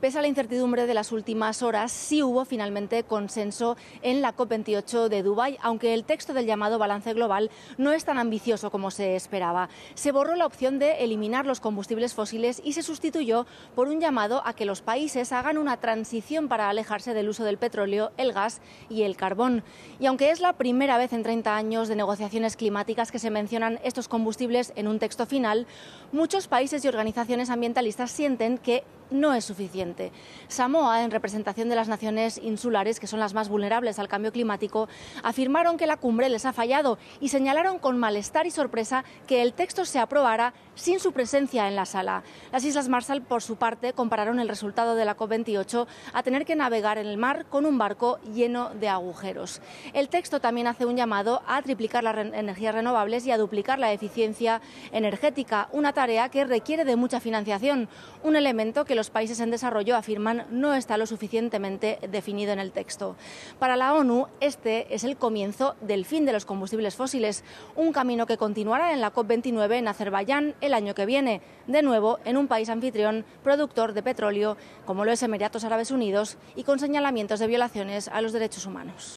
Pese a la incertidumbre de las últimas horas, sí hubo finalmente consenso en la COP28 de Dubái, aunque el texto del llamado balance global no es tan ambicioso como se esperaba. Se borró la opción de eliminar los combustibles fósiles y se sustituyó por un llamado a que los países hagan una transición para alejarse del uso del petróleo, el gas y el carbón. Y aunque es la primera vez en 30 años de negociaciones climáticas que se mencionan estos combustibles en un texto final, muchos países y organizaciones ambientalistas sienten que no es suficiente. Samoa, en representación de las naciones insulares, que son las más vulnerables al cambio climático, afirmaron que la cumbre les ha fallado y señalaron con malestar y sorpresa que el texto se aprobara sin su presencia en la sala. Las Islas Marshall, por su parte, compararon el resultado de la COP28 a tener que navegar en el mar con un barco lleno de agujeros. El texto también hace un llamado a triplicar las energías renovables y a duplicar la eficiencia energética, una tarea que requiere de mucha financiación, un elemento que los países en desarrollo afirman, no está lo suficientemente definido en el texto. Para la ONU, este es el comienzo del fin de los combustibles fósiles, un camino que continuará en la COP29 en Azerbaiyán el año que viene, de nuevo en un país anfitrión productor de petróleo como lo es Emiratos Árabes Unidos y con señalamientos de violaciones a los derechos humanos.